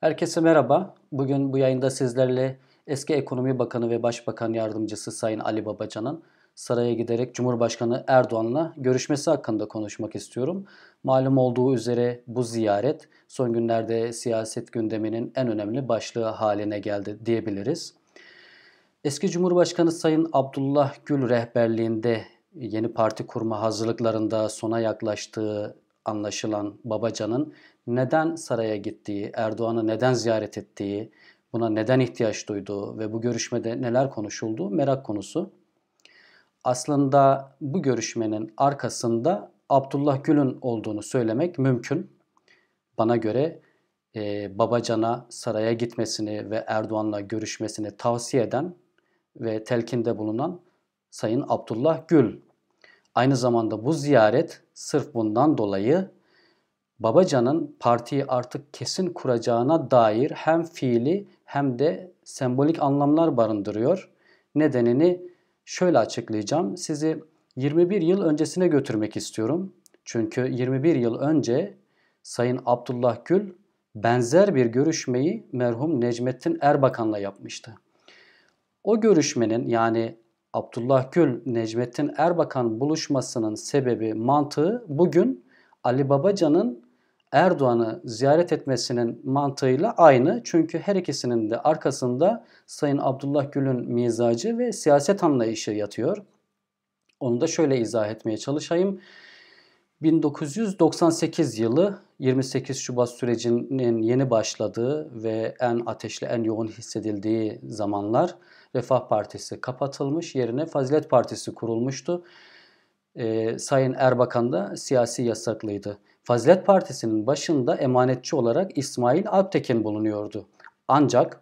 Herkese merhaba. Bugün bu yayında sizlerle eski Ekonomi Bakanı ve Başbakan Yardımcısı Sayın Ali Babacan'ın saraya giderek Cumhurbaşkanı Erdoğan'la görüşmesi hakkında konuşmak istiyorum. Malum olduğu üzere bu ziyaret son günlerde siyaset gündeminin en önemli başlığı haline geldi diyebiliriz. Eski Cumhurbaşkanı Sayın Abdullah Gül rehberliğinde yeni parti kurma hazırlıklarında sona yaklaştığı anlaşılan Babacan'ın neden saraya gittiği, Erdoğan'ı neden ziyaret ettiği, buna neden ihtiyaç duyduğu ve bu görüşmede neler konuşulduğu merak konusu. Aslında bu görüşmenin arkasında Abdullah Gül'ün olduğunu söylemek mümkün. Bana göre e, Babacan'a saraya gitmesini ve Erdoğan'la görüşmesini tavsiye eden ve telkinde bulunan Sayın Abdullah Gül Aynı zamanda bu ziyaret sırf bundan dolayı Babacan'ın partiyi artık kesin kuracağına dair hem fiili hem de sembolik anlamlar barındırıyor. Nedenini şöyle açıklayacağım. Sizi 21 yıl öncesine götürmek istiyorum. Çünkü 21 yıl önce Sayın Abdullah Gül benzer bir görüşmeyi merhum Necmettin Erbakan'la yapmıştı. O görüşmenin yani Abdullah Gül, Necmettin Erbakan buluşmasının sebebi, mantığı bugün Ali Babacan'ın Erdoğan'ı ziyaret etmesinin mantığıyla aynı. Çünkü her ikisinin de arkasında Sayın Abdullah Gül'ün mizacı ve siyaset anlayışı yatıyor. Onu da şöyle izah etmeye çalışayım. 1998 yılı 28 Şubat sürecinin yeni başladığı ve en ateşli, en yoğun hissedildiği zamanlar Refah Partisi kapatılmış yerine Fazilet Partisi kurulmuştu. Ee, Sayın Erbakan da siyasi yasaklıydı. Fazilet Partisi'nin başında emanetçi olarak İsmail Alptekin bulunuyordu. Ancak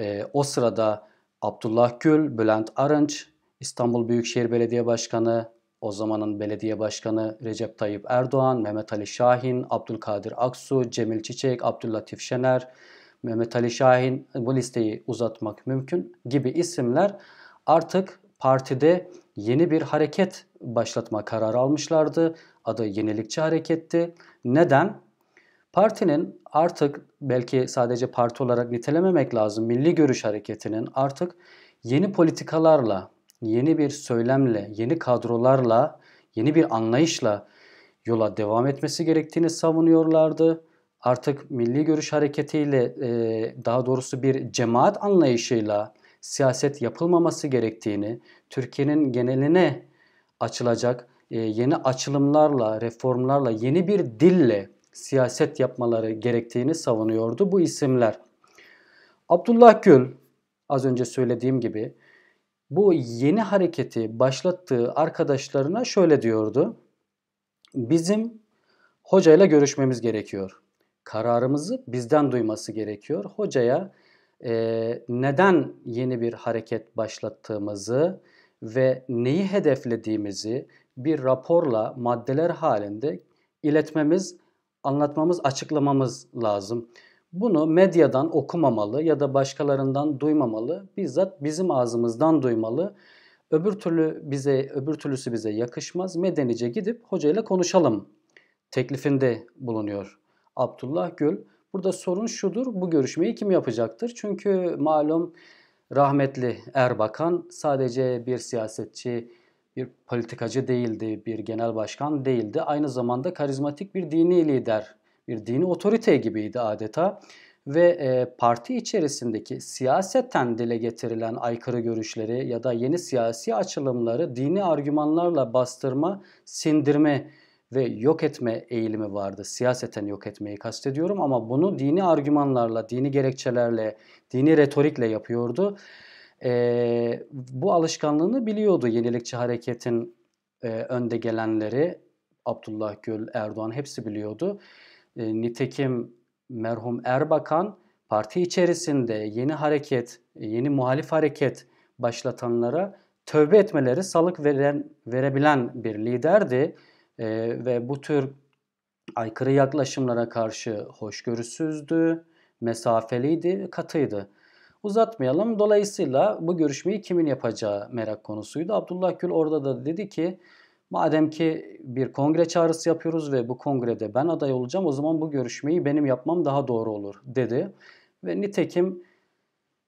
e, o sırada Abdullah Gül, Bülent Arınç, İstanbul Büyükşehir Belediye Başkanı, o zamanın belediye başkanı Recep Tayyip Erdoğan, Mehmet Ali Şahin, Abdülkadir Aksu, Cemil Çiçek, Abdüllatif Şener, Mehmet Ali Şahin bu listeyi uzatmak mümkün gibi isimler artık partide yeni bir hareket başlatma kararı almışlardı. Adı Yenilikçi Hareket'ti. Neden? Partinin artık belki sadece parti olarak nitelememek lazım. Milli Görüş Hareketi'nin artık yeni politikalarla, yeni bir söylemle, yeni kadrolarla, yeni bir anlayışla yola devam etmesi gerektiğini savunuyorlardı artık milli görüş hareketiyle e, daha doğrusu bir cemaat anlayışıyla siyaset yapılmaması gerektiğini, Türkiye'nin geneline açılacak e, yeni açılımlarla, reformlarla, yeni bir dille siyaset yapmaları gerektiğini savunuyordu bu isimler. Abdullah Gül az önce söylediğim gibi bu yeni hareketi başlattığı arkadaşlarına şöyle diyordu. Bizim hocayla görüşmemiz gerekiyor kararımızı bizden duyması gerekiyor. Hocaya e, neden yeni bir hareket başlattığımızı ve neyi hedeflediğimizi bir raporla maddeler halinde iletmemiz, anlatmamız, açıklamamız lazım. Bunu medyadan okumamalı ya da başkalarından duymamalı. Bizzat bizim ağzımızdan duymalı. Öbür türlü bize öbür türlüsü bize yakışmaz. Medenice gidip hocayla konuşalım teklifinde bulunuyor Abdullah Gül. Burada sorun şudur, bu görüşmeyi kim yapacaktır? Çünkü malum rahmetli Erbakan sadece bir siyasetçi, bir politikacı değildi, bir genel başkan değildi. Aynı zamanda karizmatik bir dini lider, bir dini otorite gibiydi adeta. Ve e, parti içerisindeki siyasetten dile getirilen aykırı görüşleri ya da yeni siyasi açılımları dini argümanlarla bastırma, sindirme ve yok etme eğilimi vardı. Siyaseten yok etmeyi kastediyorum ama bunu dini argümanlarla, dini gerekçelerle, dini retorikle yapıyordu. E, bu alışkanlığını biliyordu yenilikçi hareketin e, önde gelenleri. Abdullah Gül, Erdoğan hepsi biliyordu. E, nitekim merhum Erbakan parti içerisinde yeni hareket, yeni muhalif hareket başlatanlara tövbe etmeleri salık veren, verebilen bir liderdi e, ve bu tür aykırı yaklaşımlara karşı hoşgörüsüzdü, mesafeliydi katıydı. Uzatmayalım. Dolayısıyla bu görüşmeyi kimin yapacağı merak konusuydu. Abdullah Gül orada da dedi ki madem ki bir kongre çağrısı yapıyoruz ve bu kongrede ben aday olacağım o zaman bu görüşmeyi benim yapmam daha doğru olur dedi. Ve nitekim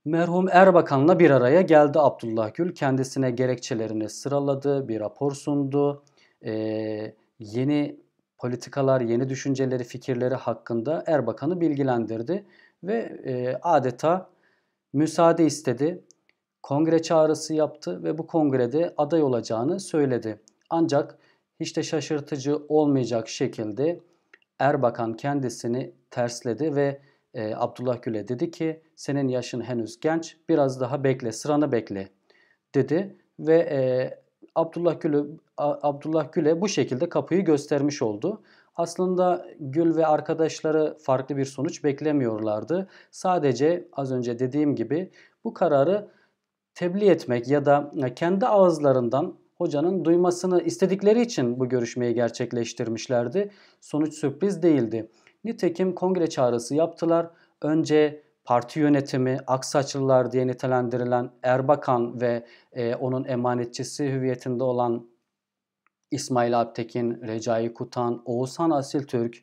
Merhum Erbakan'la bir araya geldi Abdullah Gül. Kendisine gerekçelerini sıraladı, bir rapor sundu. Ee, yeni politikalar, yeni düşünceleri, fikirleri hakkında Erbakan'ı bilgilendirdi ve e, adeta müsaade istedi. Kongre çağrısı yaptı ve bu kongrede aday olacağını söyledi. Ancak hiç de şaşırtıcı olmayacak şekilde Erbakan kendisini tersledi ve e, Abdullah Gül'e dedi ki senin yaşın henüz genç biraz daha bekle sıranı bekle dedi ve e, Abdullah Gül'ü Abdullah Gül'e bu şekilde kapıyı göstermiş oldu. Aslında Gül ve arkadaşları farklı bir sonuç beklemiyorlardı. Sadece az önce dediğim gibi bu kararı tebliğ etmek ya da kendi ağızlarından hocanın duymasını istedikleri için bu görüşmeyi gerçekleştirmişlerdi. Sonuç sürpriz değildi. Nitekim kongre çağrısı yaptılar. Önce parti yönetimi, Aksaçlılar diye nitelendirilen Erbakan ve e, onun emanetçisi hüviyetinde olan İsmail Alptekin, Recai Kutan, Oğuzhan Asiltürk,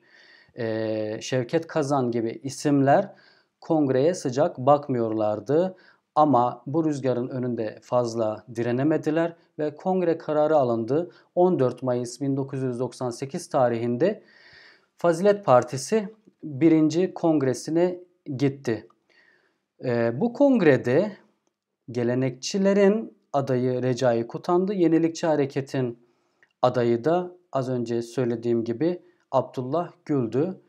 e, Şevket Kazan gibi isimler kongreye sıcak bakmıyorlardı. Ama bu rüzgarın önünde fazla direnemediler ve kongre kararı alındı. 14 Mayıs 1998 tarihinde Fazilet Partisi birinci Kongresini gitti. E, bu kongrede gelenekçilerin adayı Recai Kutan'dı. Yenilikçi hareketin adayı da az önce söylediğim gibi Abdullah Gül'dü.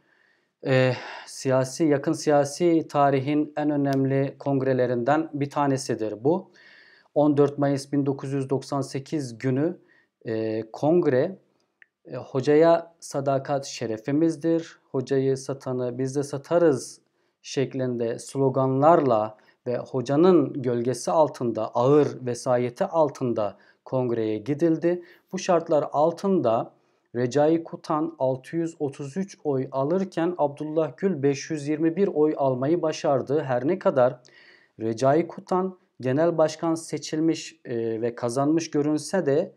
E, siyasi yakın siyasi tarihin en önemli kongrelerinden bir tanesidir bu. 14 Mayıs 1998 günü e, kongre e, hocaya sadakat şerefimizdir. Hocayı satanı biz de satarız şeklinde sloganlarla ve hocanın gölgesi altında, ağır vesayeti altında kongreye gidildi. Bu şartlar altında Recai Kutan 633 oy alırken Abdullah Gül 521 oy almayı başardı. Her ne kadar Recai Kutan genel başkan seçilmiş e, ve kazanmış görünse de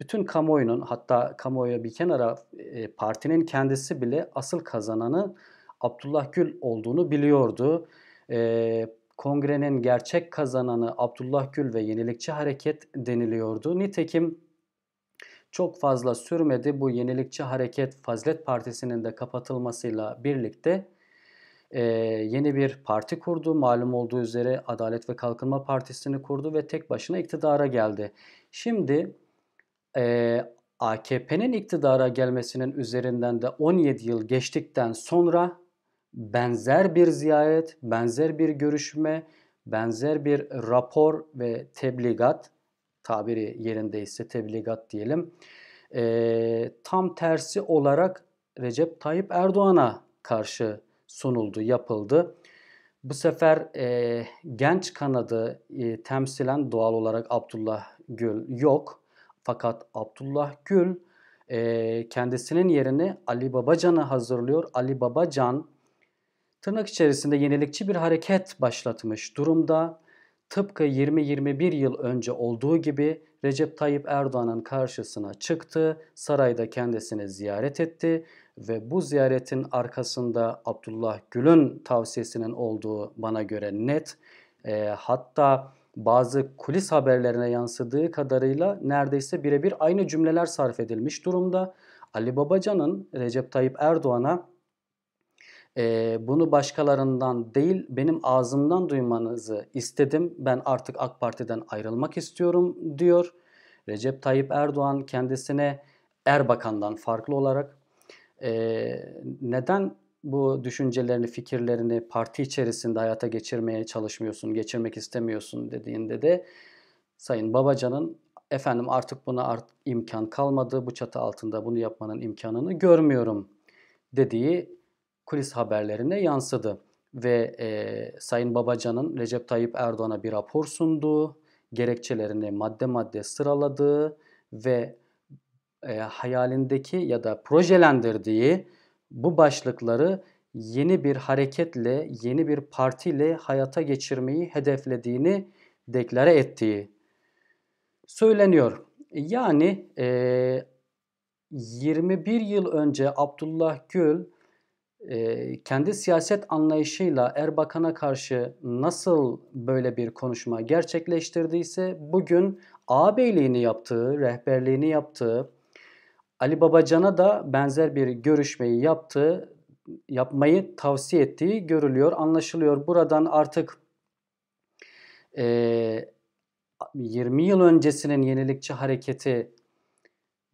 bütün kamuoyunun hatta kamuoyu bir kenara e, partinin kendisi bile asıl kazananı Abdullah Gül olduğunu biliyordu. E, kongrenin gerçek kazananı Abdullah Gül ve Yenilikçi Hareket deniliyordu. Nitekim çok fazla sürmedi bu Yenilikçi Hareket Fazlet Partisi'nin de kapatılmasıyla birlikte e, yeni bir parti kurdu. Malum olduğu üzere Adalet ve Kalkınma Partisi'ni kurdu ve tek başına iktidara geldi. Şimdi e, AKP'nin iktidara gelmesinin üzerinden de 17 yıl geçtikten sonra benzer bir ziyaret, benzer bir görüşme, benzer bir rapor ve tebligat tabiri yerindeyse tebligat diyelim. E, tam tersi olarak Recep Tayyip Erdoğan'a karşı sunuldu, yapıldı. Bu sefer e, genç kanadı e, temsilen doğal olarak Abdullah Gül yok. Fakat Abdullah Gül e, kendisinin yerini Ali Babacan'ı hazırlıyor. Ali Babacan tırnak içerisinde yenilikçi bir hareket başlatmış durumda. Tıpkı 20-21 yıl önce olduğu gibi Recep Tayyip Erdoğan'ın karşısına çıktı, sarayda kendisini ziyaret etti ve bu ziyaretin arkasında Abdullah Gül'ün tavsiyesinin olduğu bana göre net. E, hatta bazı kulis haberlerine yansıdığı kadarıyla neredeyse birebir aynı cümleler sarf edilmiş durumda. Ali Babacan'ın Recep Tayyip Erdoğan'a e, bunu başkalarından değil benim ağzımdan duymanızı istedim. Ben artık AK Parti'den ayrılmak istiyorum diyor. Recep Tayyip Erdoğan kendisine Erbakan'dan farklı olarak e, neden bu düşüncelerini, fikirlerini parti içerisinde hayata geçirmeye çalışmıyorsun, geçirmek istemiyorsun dediğinde de Sayın Babacan'ın efendim artık buna art, imkan kalmadı, bu çatı altında bunu yapmanın imkanını görmüyorum dediği kulis haberlerine yansıdı. Ve e, Sayın Babacan'ın Recep Tayyip Erdoğan'a bir rapor sunduğu, gerekçelerini madde madde sıraladığı ve e, hayalindeki ya da projelendirdiği bu başlıkları yeni bir hareketle, yeni bir partiyle hayata geçirmeyi hedeflediğini deklare ettiği söyleniyor. Yani e, 21 yıl önce Abdullah Gül kendi siyaset anlayışıyla Erbakan'a karşı nasıl böyle bir konuşma gerçekleştirdiyse bugün ağabeyliğini yaptığı, rehberliğini yaptığı, Ali Babacan'a da benzer bir görüşmeyi yaptığı, yapmayı tavsiye ettiği görülüyor, anlaşılıyor. Buradan artık 20 yıl öncesinin yenilikçi hareketi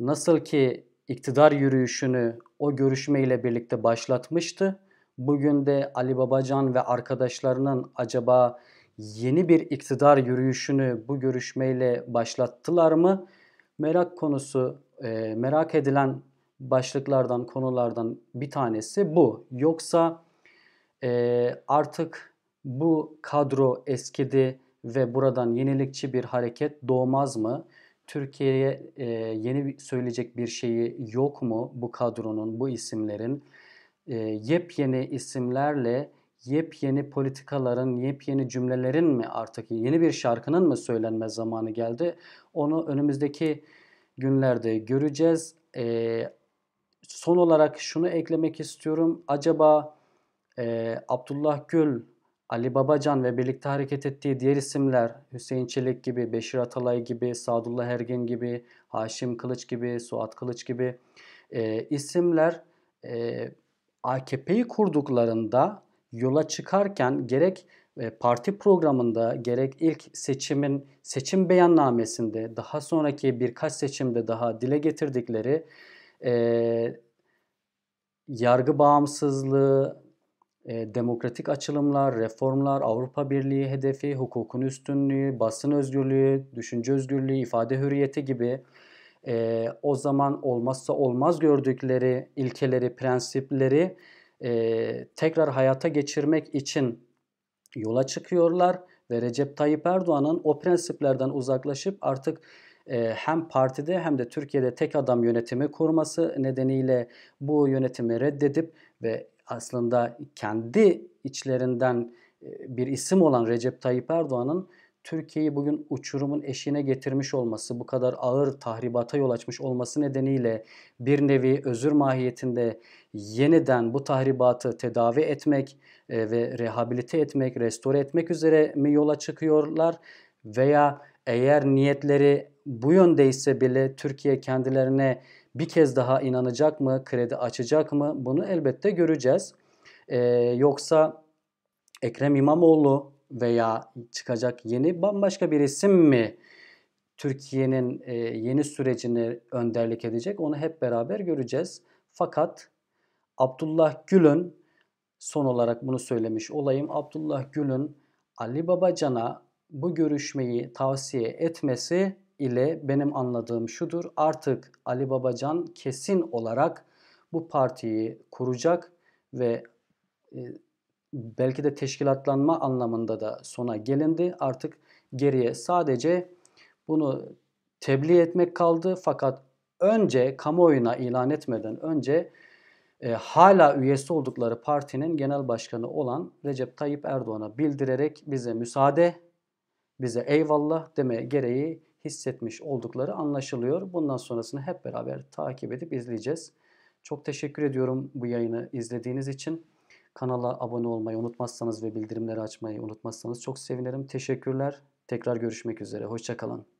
nasıl ki iktidar yürüyüşünü o görüşmeyle birlikte başlatmıştı. Bugün de Ali Babacan ve arkadaşlarının acaba yeni bir iktidar yürüyüşünü bu görüşmeyle başlattılar mı? Merak konusu, e, merak edilen başlıklardan, konulardan bir tanesi bu. Yoksa e, artık bu kadro eskidi ve buradan yenilikçi bir hareket doğmaz mı? Türkiye'ye e, yeni söyleyecek bir şeyi yok mu bu kadronun, bu isimlerin? E, yepyeni isimlerle yepyeni politikaların, yepyeni cümlelerin mi artık yeni bir şarkının mı söylenme zamanı geldi? Onu önümüzdeki günlerde göreceğiz. E, son olarak şunu eklemek istiyorum. Acaba e, Abdullah Gül Ali Babacan ve birlikte hareket ettiği diğer isimler Hüseyin Çelik gibi, Beşir Atalay gibi, Sadullah Ergen gibi, Haşim Kılıç gibi, Suat Kılıç gibi e, isimler e, AKP'yi kurduklarında yola çıkarken gerek e, parti programında gerek ilk seçimin seçim beyannamesinde daha sonraki birkaç seçimde daha dile getirdikleri e, yargı bağımsızlığı e, demokratik açılımlar, reformlar, Avrupa Birliği hedefi, hukukun üstünlüğü, basın özgürlüğü, düşünce özgürlüğü, ifade hürriyeti gibi e, o zaman olmazsa olmaz gördükleri ilkeleri, prensipleri e, tekrar hayata geçirmek için yola çıkıyorlar ve Recep Tayyip Erdoğan'ın o prensiplerden uzaklaşıp artık hem partide hem de Türkiye'de tek adam yönetimi kurması nedeniyle bu yönetimi reddedip ve aslında kendi içlerinden e, bir isim olan Recep Tayyip Erdoğan'ın Türkiye'yi bugün uçurumun eşiğine getirmiş olması, bu kadar ağır tahribata yol açmış olması nedeniyle bir nevi özür mahiyetinde yeniden bu tahribatı tedavi etmek e, ve rehabilite etmek, restore etmek üzere mi yola çıkıyorlar veya eğer niyetleri bu yöndeyse bile Türkiye kendilerine bir kez daha inanacak mı, kredi açacak mı bunu elbette göreceğiz. Ee, yoksa Ekrem İmamoğlu veya çıkacak yeni bambaşka bir isim mi Türkiye'nin e, yeni sürecini önderlik edecek onu hep beraber göreceğiz. Fakat Abdullah Gül'ün son olarak bunu söylemiş olayım. Abdullah Gül'ün Ali Babacan'a bu görüşmeyi tavsiye etmesi ile benim anladığım şudur. Artık Ali Babacan kesin olarak bu partiyi kuracak ve e, belki de teşkilatlanma anlamında da sona gelindi. Artık geriye sadece bunu tebliğ etmek kaldı fakat önce kamuoyuna ilan etmeden önce e, hala üyesi oldukları partinin genel başkanı olan Recep Tayyip Erdoğan'a bildirerek bize müsaade, bize eyvallah deme gereği hissetmiş oldukları anlaşılıyor. Bundan sonrasını hep beraber takip edip izleyeceğiz. Çok teşekkür ediyorum bu yayını izlediğiniz için. Kanala abone olmayı unutmazsanız ve bildirimleri açmayı unutmazsanız çok sevinirim. Teşekkürler. Tekrar görüşmek üzere. Hoşçakalın.